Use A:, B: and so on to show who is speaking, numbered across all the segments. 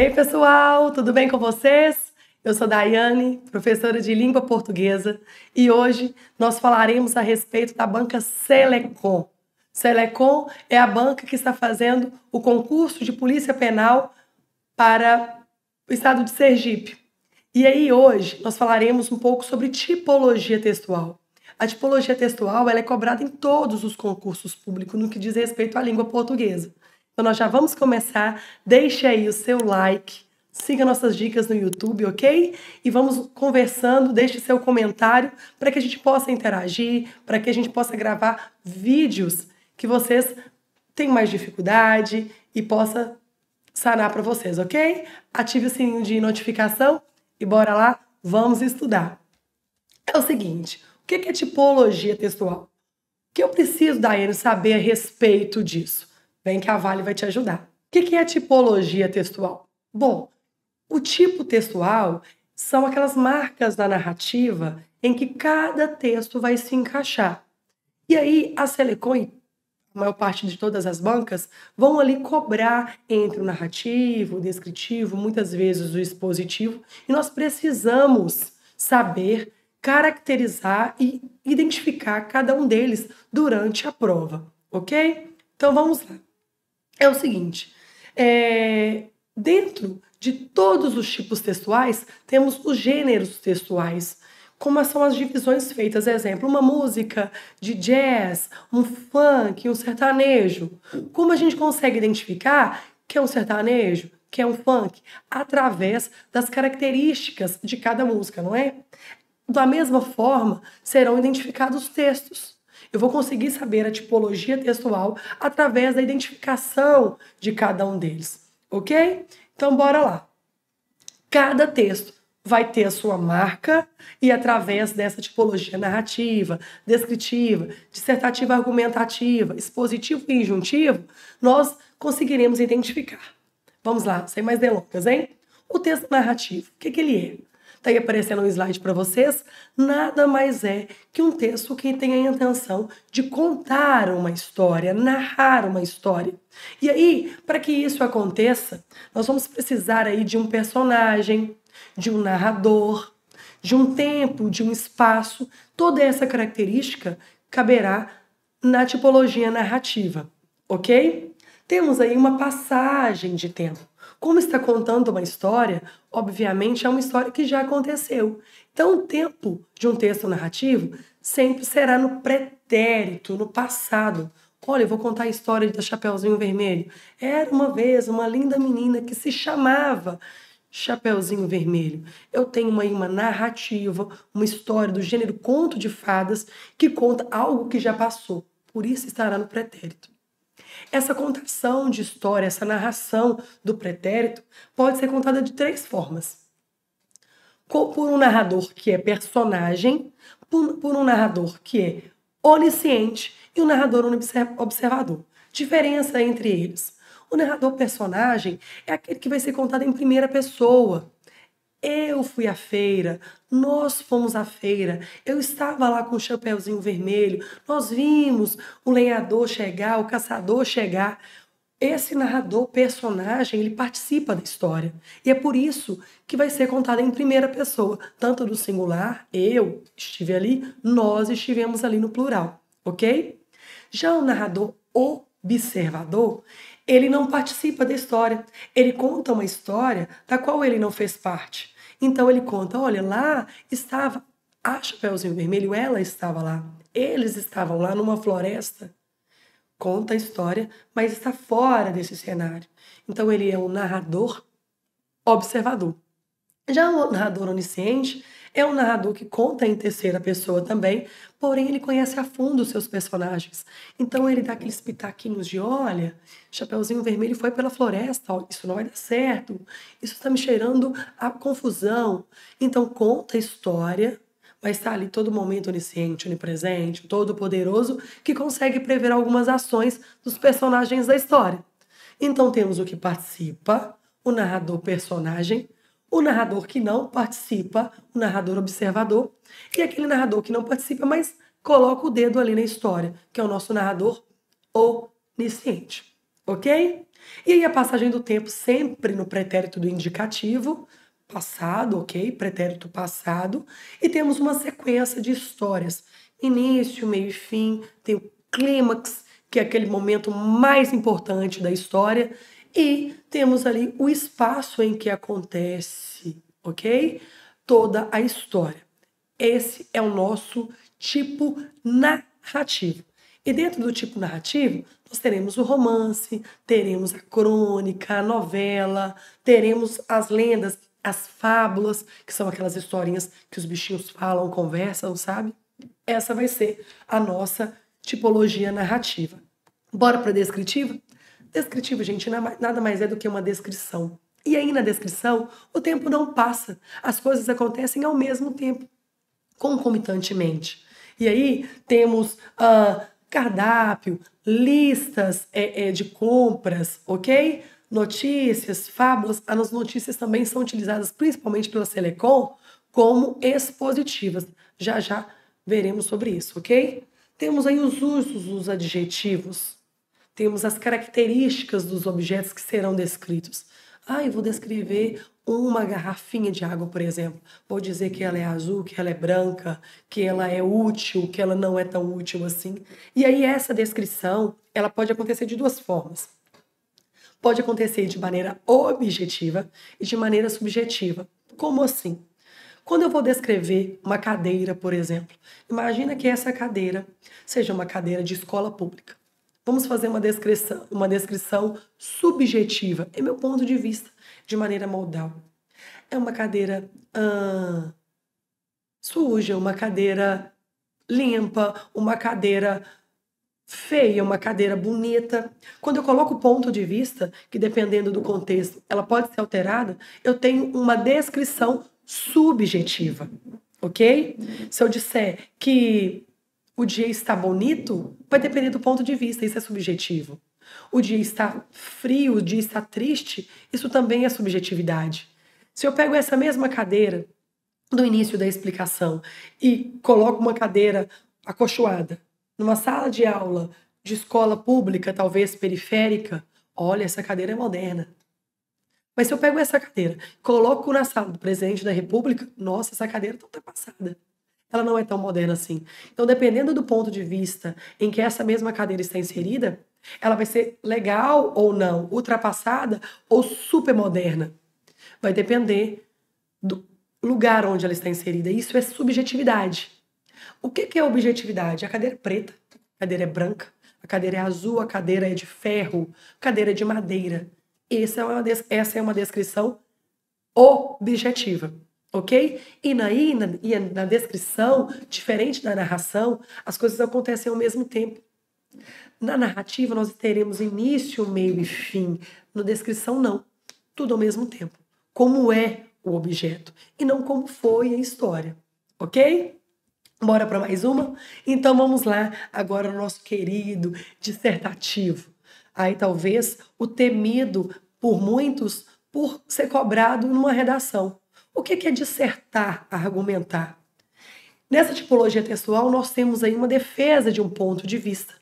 A: Ei, pessoal, tudo bem com vocês? Eu sou Daiane, professora de língua portuguesa, e hoje nós falaremos a respeito da banca Selecom. Selecom é a banca que está fazendo o concurso de Polícia Penal para o estado de Sergipe. E aí hoje nós falaremos um pouco sobre tipologia textual. A tipologia textual ela é cobrada em todos os concursos públicos no que diz respeito à língua portuguesa. Então nós já vamos começar. Deixe aí o seu like, siga nossas dicas no YouTube, ok? E vamos conversando, deixe seu comentário para que a gente possa interagir, para que a gente possa gravar vídeos que vocês têm mais dificuldade e possa sanar para vocês, ok? Ative o sininho de notificação e bora lá, vamos estudar. É o seguinte, o que é tipologia textual? O que eu preciso, Daiane, saber a respeito disso? Vem que a Vale vai te ajudar. O que é tipologia textual? Bom, o tipo textual são aquelas marcas da narrativa em que cada texto vai se encaixar. E aí a Selecom e a maior parte de todas as bancas vão ali cobrar entre o narrativo, o descritivo, muitas vezes o expositivo, e nós precisamos saber caracterizar e identificar cada um deles durante a prova, ok? Então vamos lá é o seguinte: é, dentro de todos os tipos textuais, temos os gêneros textuais. Como são as divisões feitas, exemplo, uma música de jazz, um funk, um sertanejo. Como a gente consegue identificar que é um sertanejo, que é um funk? Através das características de cada música, não é? Da mesma forma, serão identificados os textos. Eu vou conseguir saber a tipologia textual através da identificação de cada um deles, ok? Então, bora lá. Cada texto vai ter a sua marca e através dessa tipologia narrativa, descritiva, dissertativa argumentativa, expositivo e injuntivo, nós conseguiremos identificar. Vamos lá, sem mais delongas, hein? O texto narrativo, o que, que ele é? está aí aparecendo um slide para vocês, nada mais é que um texto que tem a intenção de contar uma história, narrar uma história. E aí, para que isso aconteça, nós vamos precisar aí de um personagem, de um narrador, de um tempo, de um espaço, toda essa característica caberá na tipologia narrativa, ok? Temos aí uma passagem de tempo. Como está contando uma história, obviamente é uma história que já aconteceu. Então, o tempo de um texto narrativo sempre será no pretérito, no passado. Olha, eu vou contar a história da Chapeuzinho Vermelho. Era uma vez uma linda menina que se chamava Chapeuzinho Vermelho. Eu tenho aí uma narrativa, uma história do gênero conto de fadas que conta algo que já passou. Por isso estará no pretérito. Essa contação de história, essa narração do pretérito pode ser contada de três formas. Por um narrador que é personagem, por um narrador que é onisciente e um narrador observador. Diferença entre eles. O narrador personagem é aquele que vai ser contado em primeira pessoa. Eu fui à feira, nós fomos à feira, eu estava lá com o chapéuzinho vermelho, nós vimos o lenhador chegar, o caçador chegar. Esse narrador, personagem, ele participa da história. E é por isso que vai ser contada em primeira pessoa, tanto do singular, eu estive ali, nós estivemos ali no plural, ok? Já o narrador observador, ele não participa da história. Ele conta uma história da qual ele não fez parte. Então ele conta: olha, lá estava a Chapeuzinho Vermelho, ela estava lá. Eles estavam lá numa floresta. Conta a história, mas está fora desse cenário. Então ele é um narrador observador. Já o narrador onisciente é um narrador que conta em terceira pessoa também, porém ele conhece a fundo os seus personagens. Então ele dá aqueles pitaquinhos de: olha, Chapeuzinho Vermelho foi pela floresta, isso não vai dar certo, isso está me cheirando a confusão. Então conta a história, mas está ali todo momento onisciente, onipresente, todo poderoso, que consegue prever algumas ações dos personagens da história. Então temos o que participa, o narrador personagem, o narrador que não participa, o narrador observador, e aquele narrador que não participa, mas coloca o dedo ali na história, que é o nosso narrador onisciente. Ok? E aí a passagem do tempo sempre no pretérito do indicativo, passado, ok? Pretérito passado, e temos uma sequência de histórias. Início, meio e fim, tem o clímax, que é aquele momento mais importante da história, e temos ali o espaço em que acontece, ok? Toda a história. Esse é o nosso tipo narrativo. E dentro do tipo narrativo, nós teremos o romance, teremos a crônica, a novela, teremos as lendas, as fábulas, que são aquelas historinhas que os bichinhos falam, conversam, sabe? Essa vai ser a nossa tipologia narrativa. Bora para a descritiva? Descritivo, gente, nada mais é do que uma descrição. E aí na descrição, o tempo não passa, as coisas acontecem ao mesmo tempo, concomitantemente. E aí temos uh, cardápio, listas é, é, de compras, ok? Notícias, fábulas. As notícias também são utilizadas principalmente pela Selecom como expositivas. Já já veremos sobre isso, ok? Temos aí os usos dos adjetivos temos as características dos objetos que serão descritos. Ah, eu vou descrever uma garrafinha de água, por exemplo. Vou dizer que ela é azul, que ela é branca, que ela é útil, que ela não é tão útil assim. E aí essa descrição, ela pode acontecer de duas formas. Pode acontecer de maneira objetiva e de maneira subjetiva. Como assim? Quando eu vou descrever uma cadeira, por exemplo, imagina que essa cadeira seja uma cadeira de escola pública. Vamos fazer uma descrição, uma descrição subjetiva, é meu ponto de vista, de maneira modal. É uma cadeira suja, uma cadeira limpa, uma cadeira feia, uma cadeira bonita. Quando eu coloco o ponto de vista, que dependendo do contexto, ela pode ser alterada, eu tenho uma descrição subjetiva, ok? Se eu disser que o dia está bonito vai depender do ponto de vista, isso é subjetivo. O dia está frio, o dia está triste, isso também é subjetividade. Se eu pego essa mesma cadeira do início da explicação e coloco uma cadeira acolchoada numa sala de aula de escola pública, talvez periférica, olha, essa cadeira é moderna. Mas se eu pego essa cadeira, coloco na sala do presidente da República, nossa, essa cadeira está ultrapassada ela não é tão moderna assim. Então, dependendo do ponto de vista em que essa mesma cadeira está inserida, ela vai ser legal ou não, ultrapassada ou super moderna. Vai depender do lugar onde ela está inserida. Isso é subjetividade. O que, é objetividade? A cadeira é preta, a cadeira é branca, a cadeira é azul, a cadeira é de ferro, a cadeira é de madeira. Essa é uma, essa é uma descrição objetiva ok? E, na, na, e na descrição, diferente da narração, as coisas acontecem ao mesmo tempo. Na narrativa, nós teremos início, meio e fim. Na descrição, não. Tudo ao mesmo tempo. Como é o objeto e não como foi a história, ok? Bora para mais uma? Então vamos lá agora o nosso querido dissertativo. Aí talvez o temido por muitos por ser cobrado numa redação. O que é dissertar, argumentar? Nessa tipologia textual, nós temos aí uma defesa de um ponto de vista.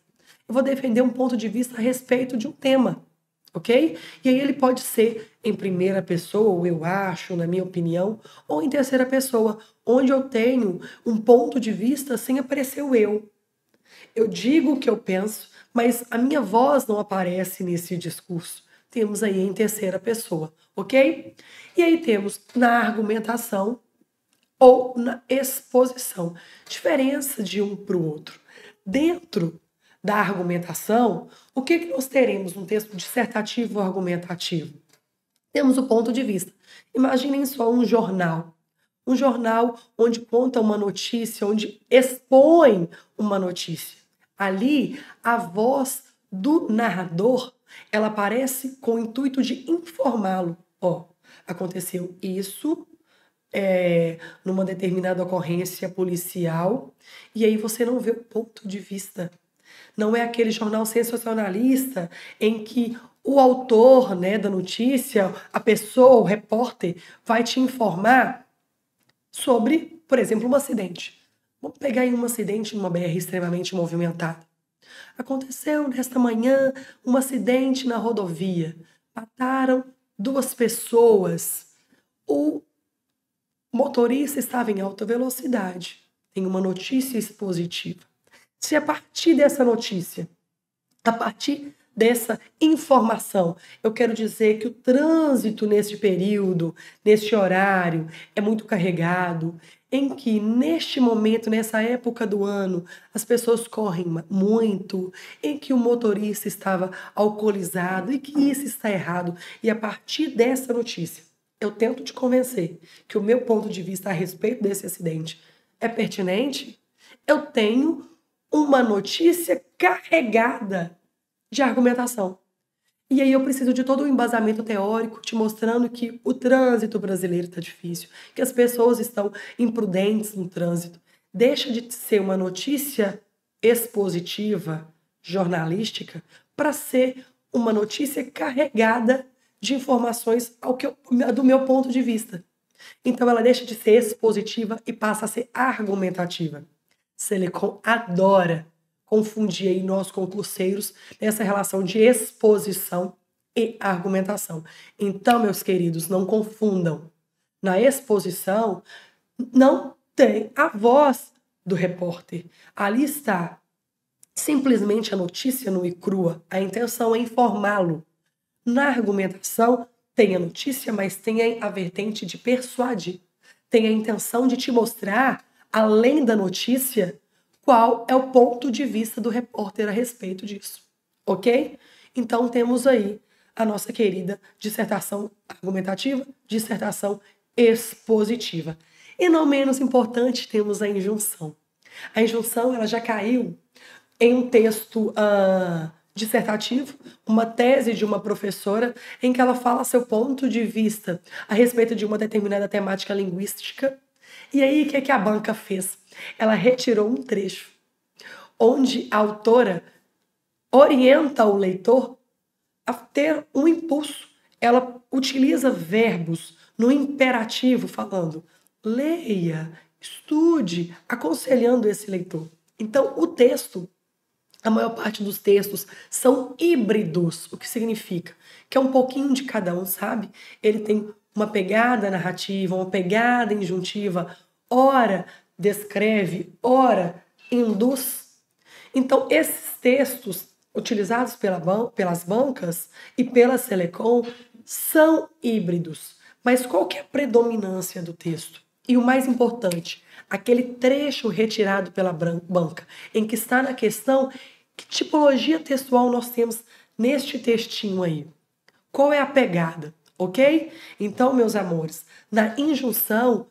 A: Eu vou defender um ponto de vista a respeito de um tema, ok? E aí ele pode ser em primeira pessoa, ou eu acho, na minha opinião, ou em terceira pessoa, onde eu tenho um ponto de vista sem aparecer o eu. Eu digo o que eu penso, mas a minha voz não aparece nesse discurso. Temos aí em terceira pessoa, ok? E aí temos na argumentação ou na exposição. Diferença de um para o outro. Dentro da argumentação, o que, que nós teremos num texto dissertativo ou argumentativo? Temos o ponto de vista. Imaginem só um jornal. Um jornal onde conta uma notícia, onde expõe uma notícia. Ali, a voz do narrador, ela aparece com o intuito de informá-lo. Ó, aconteceu isso é, numa determinada ocorrência policial, e aí você não vê o ponto de vista. Não é aquele jornal sensacionalista em que o autor né, da notícia, a pessoa, o repórter, vai te informar sobre, por exemplo, um acidente. Vamos pegar aí um acidente numa BR extremamente movimentada. Aconteceu nesta manhã um acidente na rodovia. Mataram duas pessoas, o motorista estava em alta velocidade. Tem uma notícia expositiva. Se a partir dessa notícia, a partir dessa informação, eu quero dizer que o trânsito neste período, neste horário, é muito carregado, em que neste momento, nessa época do ano, as pessoas correm muito, em que o motorista estava alcoolizado e que isso está errado. E a partir dessa notícia, eu tento te convencer que o meu ponto de vista a respeito desse acidente é pertinente. Eu tenho uma notícia carregada de argumentação. E aí eu preciso de todo o um embasamento teórico te mostrando que o trânsito brasileiro está difícil, que as pessoas estão imprudentes no trânsito. Deixa de ser uma notícia expositiva, jornalística, para ser uma notícia carregada de informações ao que eu, do meu ponto de vista. Então ela deixa de ser expositiva e passa a ser argumentativa. Selecon adora confundir aí nós concurseiros nessa relação de exposição e argumentação. Então, meus queridos, não confundam. Na exposição, não tem a voz do repórter. Ali está simplesmente a notícia nua e crua. A intenção é informá-lo. Na argumentação, tem a notícia, mas tem a vertente de persuadir. Tem a intenção de te mostrar, além da notícia, qual é o ponto de vista do repórter a respeito disso, ok? Então temos aí a nossa querida dissertação argumentativa, dissertação expositiva. E não menos importante, temos a injunção. A injunção ela já caiu em um texto uh, dissertativo, uma tese de uma professora, em que ela fala seu ponto de vista a respeito de uma determinada temática linguística e aí, o que, é que a banca fez? Ela retirou um trecho onde a autora orienta o leitor a ter um impulso. Ela utiliza verbos no imperativo, falando leia, estude, aconselhando esse leitor. Então, o texto, a maior parte dos textos são híbridos, o que significa que é um pouquinho de cada um, sabe? Ele tem uma pegada narrativa, uma pegada injuntiva, ora descreve, ora induz. Então, esses textos utilizados pela ban pelas bancas e pela Selecom são híbridos. Mas qual que é a predominância do texto? E o mais importante, aquele trecho retirado pela banca, em que está na questão que tipologia textual nós temos neste textinho aí. Qual é a pegada? ok? Então, meus amores, na injunção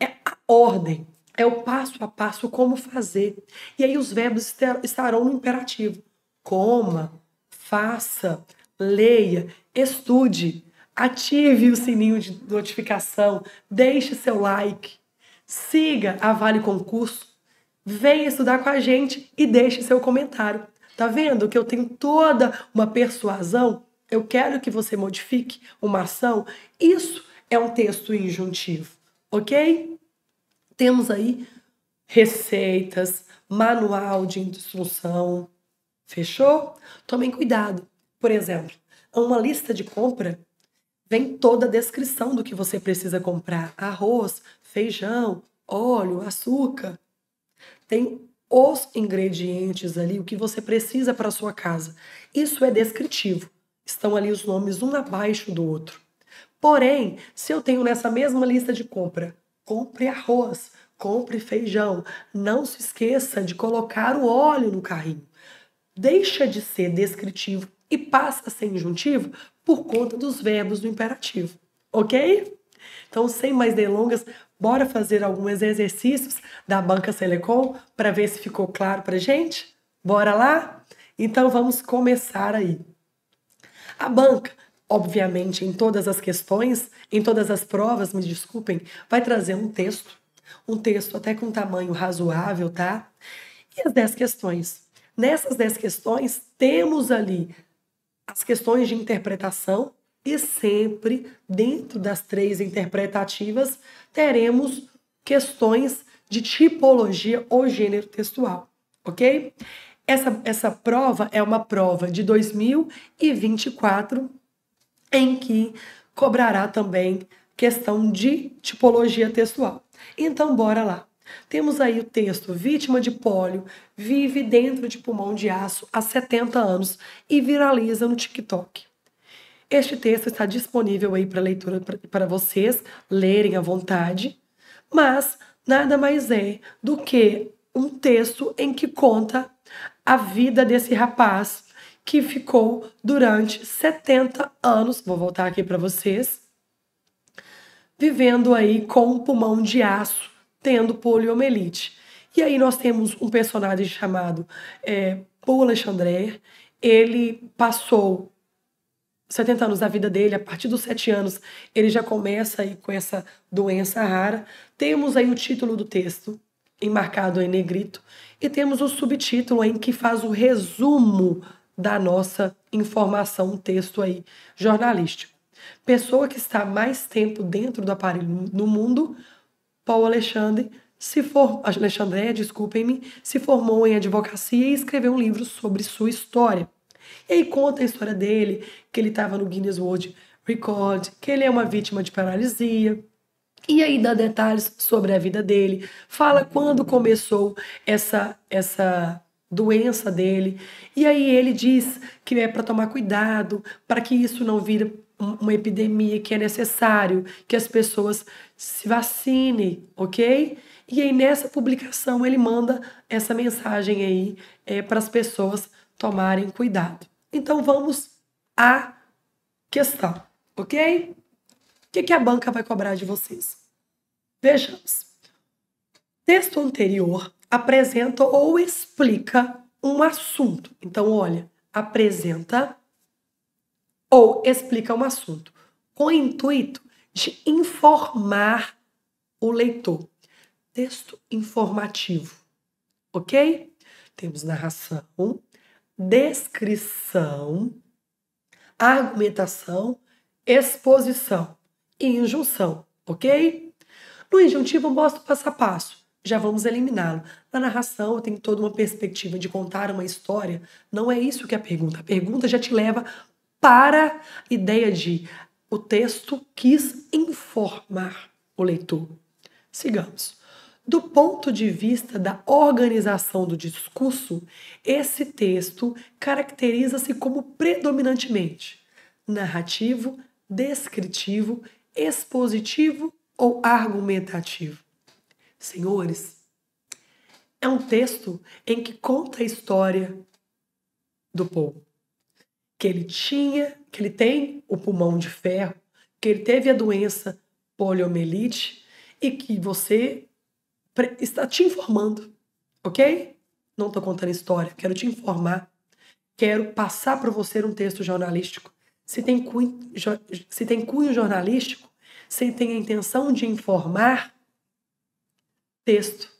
A: é a ordem, é o passo a passo como fazer. E aí os verbos estarão no imperativo: coma, faça, leia, estude, ative o sininho de notificação, deixe seu like, siga a Vale Concurso, venha estudar com a gente e deixe seu comentário. Tá vendo que eu tenho toda uma persuasão eu quero que você modifique uma ação, isso é um texto injuntivo, ok? Temos aí receitas, manual de instrução, fechou? Tomem cuidado. Por exemplo, uma lista de compra vem toda a descrição do que você precisa comprar: arroz, feijão, óleo, açúcar. Tem os ingredientes ali, o que você precisa para sua casa. Isso é descritivo. Estão ali os nomes um abaixo do outro. Porém, se eu tenho nessa mesma lista de compra, compre arroz, compre feijão, não se esqueça de colocar o óleo no carrinho. Deixa de ser descritivo e passa a ser injuntivo por conta dos verbos do imperativo, ok? Então, sem mais delongas, bora fazer alguns exercícios da banca Selecom para ver se ficou claro para gente? Bora lá? Então, vamos começar aí. A banca, obviamente, em todas as questões, em todas as provas, me desculpem, vai trazer um texto, um texto até com tamanho razoável, tá? E as dez questões. Nessas dez questões, temos ali as questões de interpretação e sempre, dentro das três interpretativas, teremos questões de tipologia ou gênero textual, ok? Essa, essa prova é uma prova de 2024, em que cobrará também questão de tipologia textual. Então, bora lá. Temos aí o texto: vítima de pólio, vive dentro de pulmão de aço há 70 anos e viraliza no TikTok. Este texto está disponível aí para leitura para vocês lerem à vontade, mas nada mais é do que um texto em que conta a vida desse rapaz que ficou durante 70 anos, vou voltar aqui para vocês, vivendo aí com um pulmão de aço, tendo poliomielite. E aí nós temos um personagem chamado é, Paul Alexandre, ele passou 70 anos da vida dele, a partir dos 7 anos, ele já começa aí com essa doença rara. Temos aí o título do texto, emmarcado em negrito, e temos o subtítulo em que faz o resumo da nossa informação, um texto aí jornalístico. Pessoa que está mais tempo dentro do aparelho no mundo, Paul Alexandre, se for, Alexandre, desculpem-me, se formou em advocacia e escreveu um livro sobre sua história. E aí conta a história dele, que ele estava no Guinness World Record, que ele é uma vítima de paralisia, e aí dá detalhes sobre a vida dele, fala quando começou essa essa doença dele. E aí ele diz que é para tomar cuidado, para que isso não vire uma epidemia, que é necessário que as pessoas se vacinem, ok? E aí nessa publicação ele manda essa mensagem aí é, para as pessoas tomarem cuidado. Então vamos à questão, ok? O que, que a banca vai cobrar de vocês? Vejamos. Texto anterior apresenta ou explica um assunto. Então, olha, apresenta ou explica um assunto com o intuito de informar o leitor. Texto informativo, ok? Temos narração, descrição, argumentação, exposição e injunção, ok? No injuntivo eu mostro passo a passo, já vamos eliminá-lo. Na narração eu tenho toda uma perspectiva de contar uma história, não é isso que é a pergunta. A pergunta já te leva para a ideia de o texto quis informar o leitor. Sigamos. Do ponto de vista da organização do discurso, esse texto caracteriza-se como predominantemente narrativo, descritivo expositivo ou argumentativo? Senhores, é um texto em que conta a história do povo. Que ele tinha, que ele tem o pulmão de ferro, que ele teve a doença poliomielite e que você está te informando, ok? Não estou contando história, quero te informar. Quero passar para você um texto jornalístico se tem cunho, se tem cunho jornalístico, se tem a intenção de informar, texto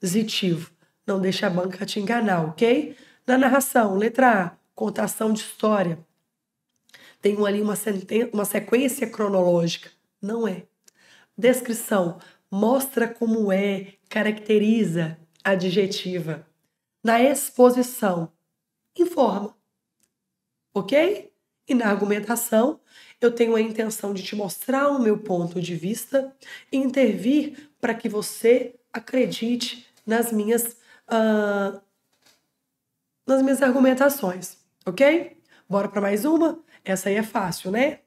A: expositivo. Não deixe a banca te enganar, ok? Na narração, letra A, contação de história. Tem ali uma, uma sequência cronológica. Não é. Descrição, mostra como é, caracteriza, adjetiva. Na exposição, informa ok? E na argumentação, eu tenho a intenção de te mostrar o meu ponto de vista e intervir para que você acredite nas minhas, uh, nas minhas argumentações, ok? Bora para mais uma? Essa aí é fácil, né?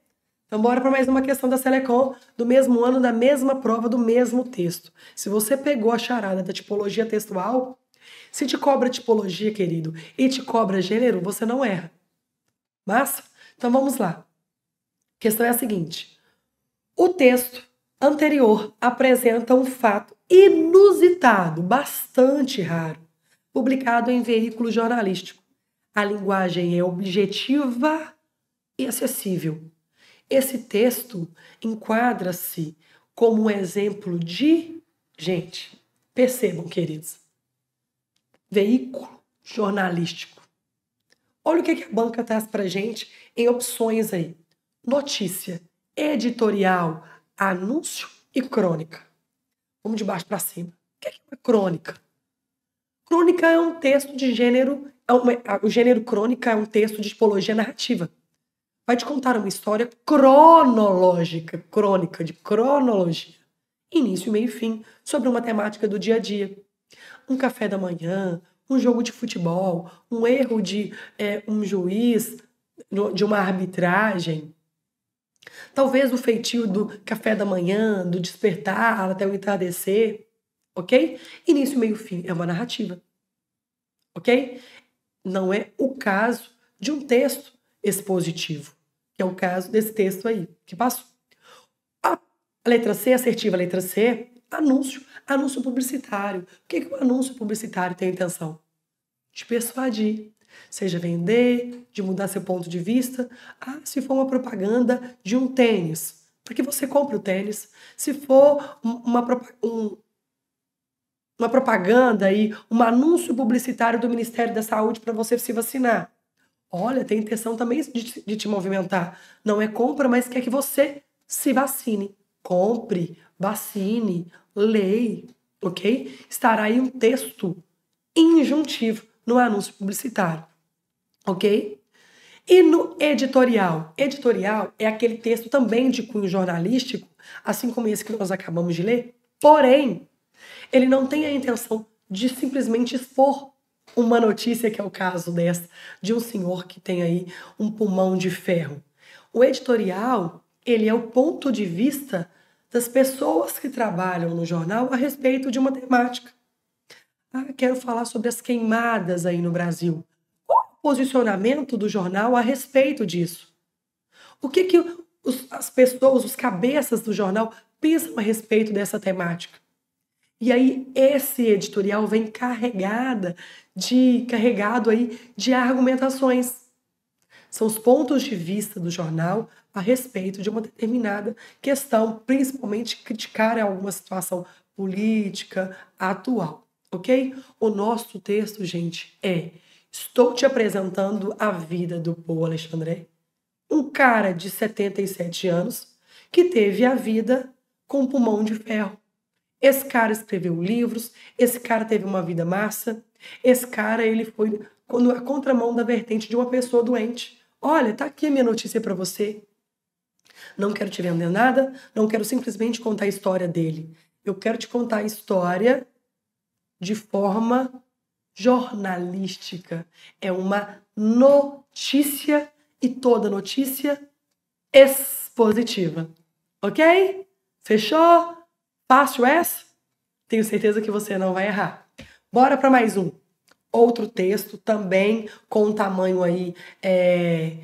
A: Então, bora para mais uma questão da Selecom, do mesmo ano, da mesma prova, do mesmo texto. Se você pegou a charada da tipologia textual, se te cobra tipologia, querido, e te cobra gênero, você não erra. Massa? Então vamos lá. A questão é a seguinte: o texto anterior apresenta um fato inusitado, bastante raro, publicado em veículo jornalístico. A linguagem é objetiva e acessível. Esse texto enquadra-se como um exemplo de. Gente, percebam, queridos, veículo jornalístico Olha o que, que a banca traz para gente em opções aí: notícia, editorial, anúncio e crônica. Vamos de baixo para cima. O que é uma crônica? Crônica é um texto de gênero. É uma, o gênero crônica é um texto de tipologia narrativa. Vai te contar uma história cronológica, crônica, de cronologia. Início, meio e fim, sobre uma temática do dia a dia. Um café da manhã, um jogo de futebol, um erro de é, um juiz, de uma arbitragem. Talvez o feitio do café da manhã, do despertar até o entardecer, ok? Início, meio, fim é uma narrativa, ok? Não é o caso de um texto expositivo, que é o caso desse texto aí que passou. A letra C, assertiva, a letra C, Anúncio, anúncio publicitário. O que, que o anúncio publicitário tem a intenção? Te persuadir. Seja vender, de mudar seu ponto de vista. Ah, se for uma propaganda de um tênis, para que você compre o tênis. Se for uma, um, uma propaganda e um anúncio publicitário do Ministério da Saúde para você se vacinar. Olha, tem intenção também de, de te movimentar. Não é compra, mas quer que você se vacine. Compre, vacine, lei, ok? Estará aí um texto injuntivo no anúncio publicitário, ok? E no editorial? Editorial é aquele texto também de cunho jornalístico, assim como esse que nós acabamos de ler, porém, ele não tem a intenção de simplesmente expor uma notícia, que é o caso dessa, de um senhor que tem aí um pulmão de ferro. O editorial, ele é o ponto de vista das pessoas que trabalham no jornal a respeito de uma temática. Ah, quero falar sobre as queimadas aí no Brasil. Qual o posicionamento do jornal a respeito disso? O que, que os, as pessoas, os cabeças do jornal, pensam a respeito dessa temática? E aí esse editorial vem carregada de carregado aí de argumentações são os pontos de vista do jornal a respeito de uma determinada questão, principalmente criticar alguma situação política atual, ok? O nosso texto, gente, é: Estou te apresentando a vida do Paul Alexandre, um cara de 77 anos que teve a vida com pulmão de ferro. Esse cara escreveu livros, esse cara teve uma vida massa, esse cara ele foi quando a contramão da vertente de uma pessoa doente. Olha, tá aqui a minha notícia para você. Não quero te vender nada, não quero simplesmente contar a história dele. Eu quero te contar a história de forma jornalística. É uma notícia e toda notícia expositiva. Ok? Fechou? Fácil essa? Tenho certeza que você não vai errar. Bora para mais um outro texto, também com um tamanho aí é,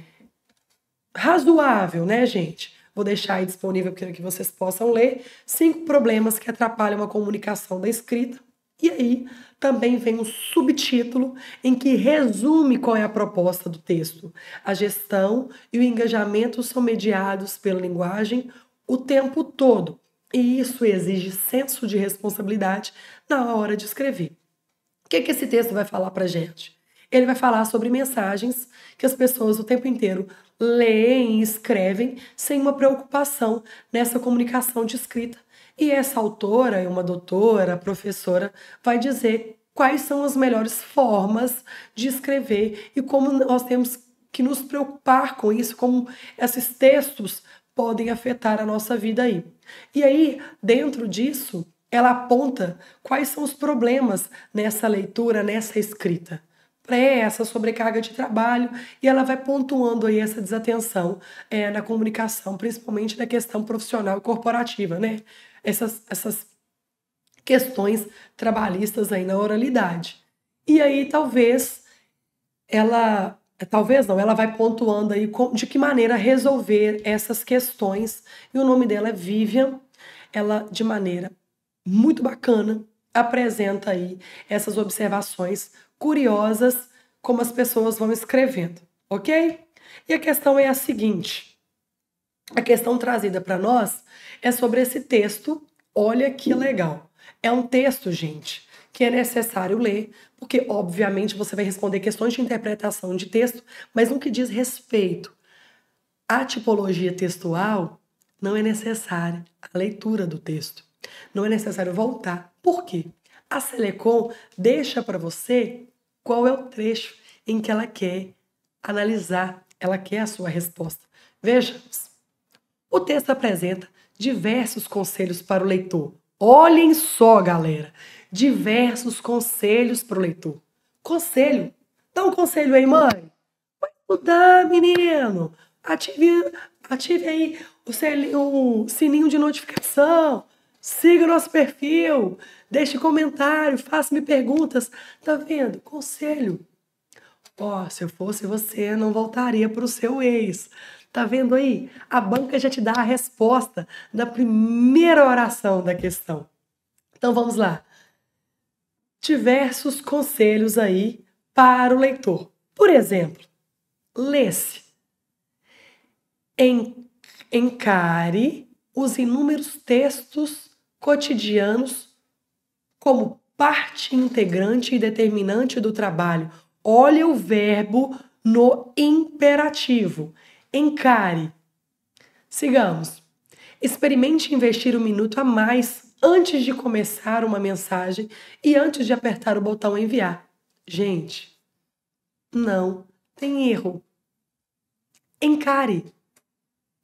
A: razoável, né, gente? Vou deixar aí disponível para que vocês possam ler. Cinco problemas que atrapalham a comunicação da escrita. E aí também vem um subtítulo em que resume qual é a proposta do texto. A gestão e o engajamento são mediados pela linguagem o tempo todo, e isso exige senso de responsabilidade na hora de escrever que, que esse texto vai falar para gente? Ele vai falar sobre mensagens que as pessoas o tempo inteiro leem e escrevem sem uma preocupação nessa comunicação de escrita. E essa autora, uma doutora, professora, vai dizer quais são as melhores formas de escrever e como nós temos que nos preocupar com isso, como esses textos podem afetar a nossa vida aí. E aí, dentro disso, ela aponta quais são os problemas nessa leitura, nessa escrita. Pré, essa sobrecarga de trabalho, e ela vai pontuando aí essa desatenção é, na comunicação, principalmente na questão profissional e corporativa, né? Essas, essas questões trabalhistas aí na oralidade. E aí talvez ela é, talvez não, ela vai pontuando aí de que maneira resolver essas questões. E o nome dela é Vivian. Ela, de maneira muito bacana, apresenta aí essas observações curiosas, como as pessoas vão escrevendo, ok? E a questão é a seguinte: a questão trazida para nós é sobre esse texto. Olha que legal! É um texto, gente, que é necessário ler, porque obviamente você vai responder questões de interpretação de texto, mas no que diz respeito à tipologia textual, não é necessária a leitura do texto. Não é necessário voltar. Por quê? A Selecom deixa para você qual é o trecho em que ela quer analisar, ela quer a sua resposta. Vejamos. O texto apresenta diversos conselhos para o leitor. Olhem só, galera, diversos conselhos para o leitor. Conselho? Dá um conselho aí, mãe. Vai mudar, menino. Ative, ative aí o sininho de notificação. Siga nosso perfil, deixe comentário, faça-me perguntas. Tá vendo? Conselho. Ó, oh, se eu fosse você, não voltaria para o seu ex. Tá vendo aí? A banca já te dá a resposta da primeira oração da questão. Então vamos lá. Diversos conselhos aí para o leitor. Por exemplo, lê-se. Encare os inúmeros textos cotidianos como parte integrante e determinante do trabalho. Olha o verbo no imperativo. Encare. Sigamos. Experimente investir um minuto a mais antes de começar uma mensagem e antes de apertar o botão enviar. Gente, não tem erro. Encare.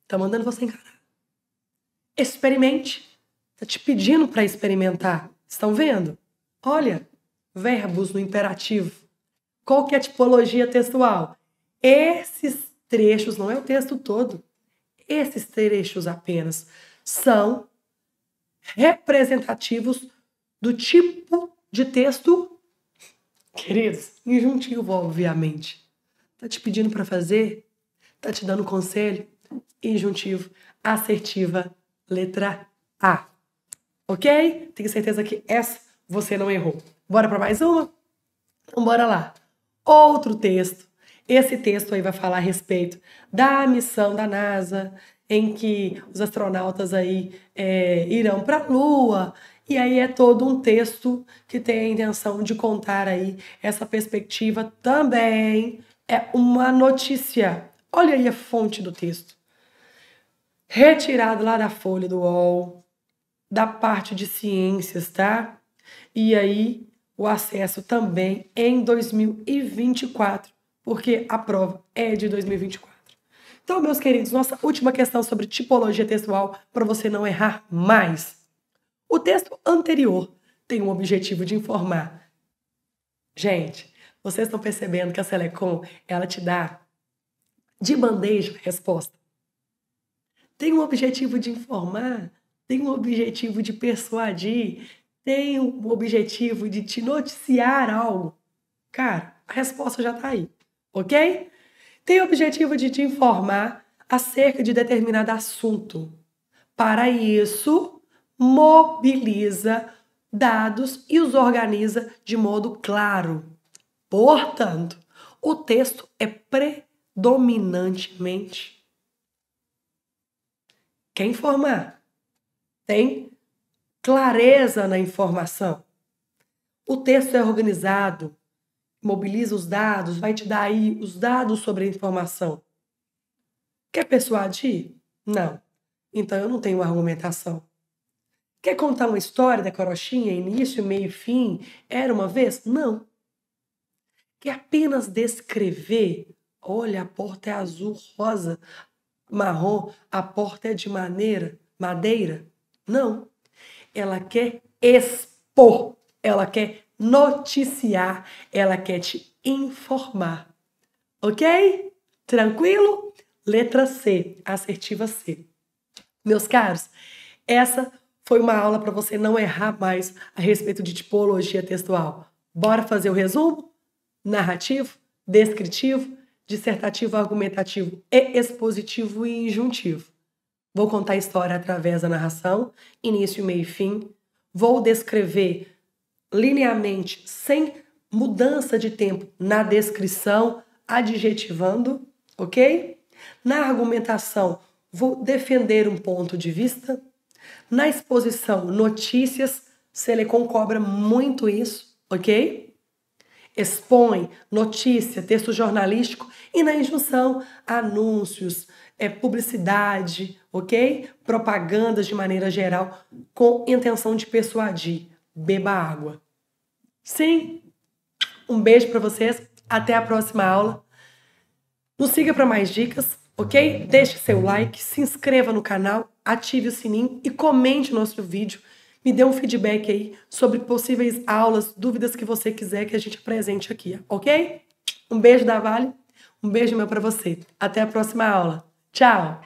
A: Tá mandando você encarar. Experimente Está te pedindo para experimentar. Estão vendo? Olha, verbos no imperativo. Qual que é a tipologia textual? Esses trechos, não é o texto todo, esses trechos apenas são representativos do tipo de texto, queridos, injuntivo, obviamente. Tá te pedindo para fazer, tá te dando conselho, injuntivo, assertiva, letra A ok? Tenho certeza que essa você não errou. Bora para mais uma? Então, bora lá. Outro texto. Esse texto aí vai falar a respeito da missão da NASA, em que os astronautas aí é, irão para a Lua. E aí é todo um texto que tem a intenção de contar aí essa perspectiva também. É uma notícia. Olha aí a fonte do texto. Retirado lá da folha do UOL, da parte de ciências, tá? E aí o acesso também em 2024, porque a prova é de 2024. Então, meus queridos, nossa última questão sobre tipologia textual para você não errar mais. O texto anterior tem o objetivo de informar. Gente, vocês estão percebendo que a Selecom, ela te dá de bandeja a resposta. Tem o objetivo de informar tem o objetivo de persuadir, tem o objetivo de te noticiar algo, cara, a resposta já está aí, ok? Tem o objetivo de te informar acerca de determinado assunto. Para isso, mobiliza dados e os organiza de modo claro. Portanto, o texto é predominantemente. Quer informar? tem clareza na informação. O texto é organizado, mobiliza os dados, vai te dar aí os dados sobre a informação. Quer persuadir? Não. Então eu não tenho argumentação. Quer contar uma história da carochinha, início, meio e fim? Era uma vez? Não. Quer apenas descrever? Olha, a porta é azul, rosa, marrom, a porta é de maneira, madeira. Não. Ela quer expor, ela quer noticiar, ela quer te informar. Ok? Tranquilo? Letra C, assertiva C. Meus caros, essa foi uma aula para você não errar mais a respeito de tipologia textual. Bora fazer o resumo? Narrativo, descritivo, dissertativo, argumentativo e expositivo e injuntivo. Vou contar a história através da narração, início, meio e fim. Vou descrever linearmente, sem mudança de tempo, na descrição, adjetivando, ok? Na argumentação, vou defender um ponto de vista. Na exposição, notícias, Selecom cobra muito isso, ok? Expõe notícia, texto jornalístico e na injunção, anúncios, é, publicidade, ok? Propagandas de maneira geral, com intenção de persuadir. Beba água. Sim, um beijo para vocês. Até a próxima aula. Nos siga para mais dicas, ok? Deixe seu like, se inscreva no canal, ative o sininho e comente o nosso vídeo. Me dê um feedback aí sobre possíveis aulas, dúvidas que você quiser que a gente apresente aqui, ok? Um beijo da Vale, um beijo meu para você. Até a próxima aula. Tchau!